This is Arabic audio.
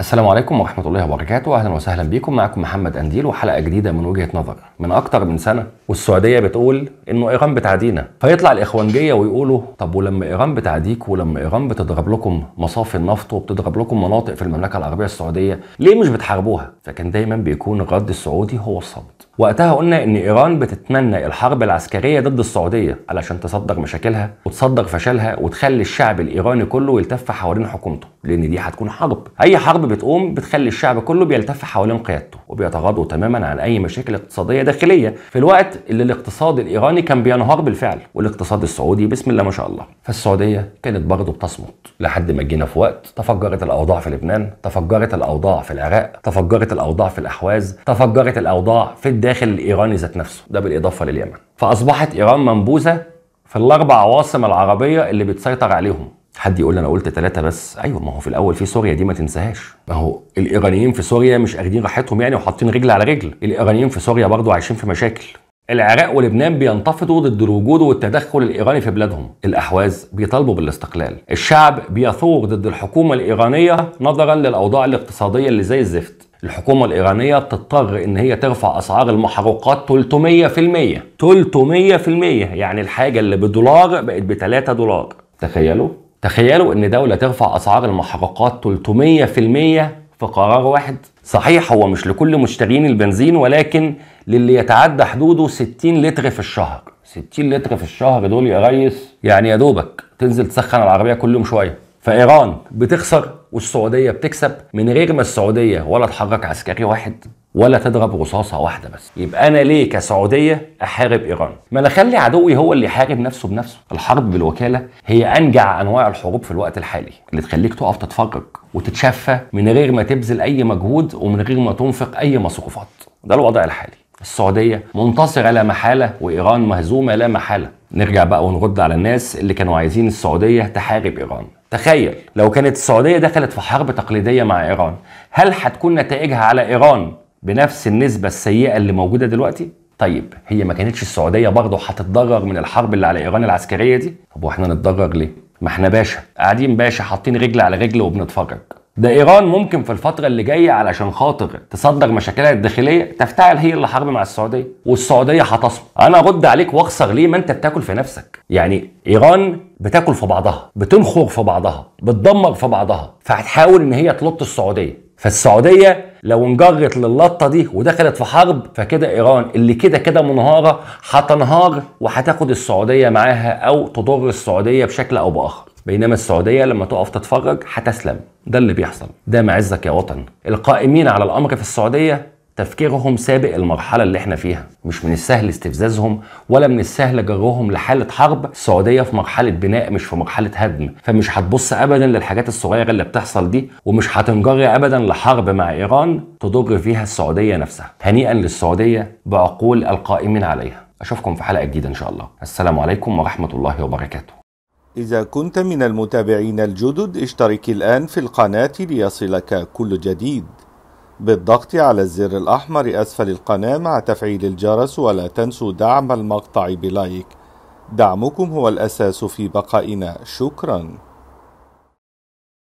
السلام عليكم ورحمة الله وبركاته أهلا وسهلا بكم معكم محمد أنديل وحلقة جديدة من وجهة نظر من أكتر من سنة والسعودية بتقول إنه إيران بتعادينا فيطلع الإخوانجية ويقولوا طب ولما إيران بتعاديك ولما إيران بتضرب لكم مصافي النفط وبتضرب لكم مناطق في المملكة العربية السعودية ليه مش بتحاربوها؟ فكان دايما بيكون الرد السعودي هو الصمت وقتها قلنا ان ايران بتتمنى الحرب العسكريه ضد السعوديه علشان تصدر مشاكلها وتصدر فشلها وتخلي الشعب الايراني كله يلتف حوالين حكومته لان دي هتكون حرب اي حرب بتقوم بتخلي الشعب كله بيلتف حوالين قيادته وبيتغاضوا تماما عن اي مشاكل اقتصاديه داخليه في الوقت اللي الاقتصاد الايراني كان بينهار بالفعل والاقتصاد السعودي بسم الله ما شاء الله فالسعوديه كانت برضه بتصمت لحد ما جينا في وقت تفجرت الاوضاع في لبنان تفجرت الاوضاع في العراق تفجرت الاوضاع في الاحواز تفجرت الاوضاع في الداخل الداخل الايراني ذات نفسه ده بالاضافه لليمن فاصبحت ايران منبوذه في الاربع عواصم العربيه اللي بتسيطر عليهم حد يقول انا قلت ثلاثة بس ايوه ما هو في الاول في سوريا دي ما تنساهاش ما هو الايرانيين في سوريا مش اخدين راحتهم يعني وحاطين رجل على رجل الايرانيين في سوريا برضه عايشين في مشاكل العراق ولبنان بينتفضوا ضد الوجود والتدخل الايراني في بلادهم الاحواز بيطالبوا بالاستقلال الشعب بيثور ضد الحكومه الايرانيه نظرا للاوضاع الاقتصاديه اللي زي الزفت الحكومة الإيرانية بتضطر إن هي ترفع أسعار المحروقات 300% 300% يعني الحاجة اللي بدولار بقت ب 3 دولار تخيلوا تخيلوا إن دولة ترفع أسعار المحروقات 300% في قرار واحد صحيح هو مش لكل مشترين البنزين ولكن للي يتعدى حدوده 60 لتر في الشهر 60 لتر في الشهر دول يا ريس يعني يا دوبك تنزل تسخن العربية كل يوم شوية فإيران بتخسر والسعوديه بتكسب من غير ما السعوديه ولا تحرك عسكري واحد ولا تضرب رصاصه واحده بس يبقى انا ليه كسعوديه احارب ايران ما انا اخلي عدوي هو اللي يحارب نفسه بنفسه الحرب بالوكاله هي انجع انواع الحروب في الوقت الحالي اللي تخليك تقف تتفرج وتتشفى من غير ما تبذل اي مجهود ومن غير ما تنفق اي مصروفات ده الوضع الحالي السعوديه منتصره لا محاله وايران مهزومه لا محاله نرجع بقى ونرد على الناس اللي كانوا عايزين السعوديه تحارب ايران تخيل لو كانت السعودية دخلت في حرب تقليدية مع إيران هل هتكون نتائجها على إيران بنفس النسبة السيئة اللي موجودة دلوقتي؟ طيب هي ما كانتش السعودية برضه هتتضرر من الحرب اللي على إيران العسكرية دي؟ طب واحنا نتضرر ليه؟ ما احنا باشا قاعدين باشا حاطين رجل على رجل وبنتفرج ده ايران ممكن في الفتره اللي جايه علشان خاطر تصدر مشاكلها الداخليه تفتعل هي اللي حرب مع السعوديه والسعوديه هتصم انا ارد عليك واخسر ليه ما انت بتاكل في نفسك يعني ايران بتاكل في بعضها بتنخر في بعضها بتدمر في بعضها فهتحاول ان هي تلط السعوديه فالسعوديه لو انجرت للطه دي ودخلت في حرب فكده ايران اللي كده كده منهاره هتنهار وهتاخد السعوديه معاها او تضر السعوديه بشكل او باخر بينما السعودية لما تقف تتفرج هتسلم ده اللي بيحصل ده معزك يا وطن القائمين على الأمر في السعودية تفكيرهم سابق المرحلة اللي احنا فيها مش من السهل استفزازهم ولا من السهل جرهم لحالة حرب السعودية في مرحلة بناء مش في مرحلة هدم فمش هتبص أبدا للحاجات الصغيرة اللي بتحصل دي ومش هتنجري أبدا لحرب مع إيران تضر فيها السعودية نفسها هنيئا للسعودية بعقول القائمين عليها أشوفكم في حلقة جديدة إن شاء الله السلام عليكم ورحمة الله وبركاته إذا كنت من المتابعين الجدد اشترك الآن في القناة ليصلك كل جديد بالضغط على الزر الأحمر أسفل القناة مع تفعيل الجرس ولا تنسوا دعم المقطع بلايك دعمكم هو الأساس في بقائنا شكراً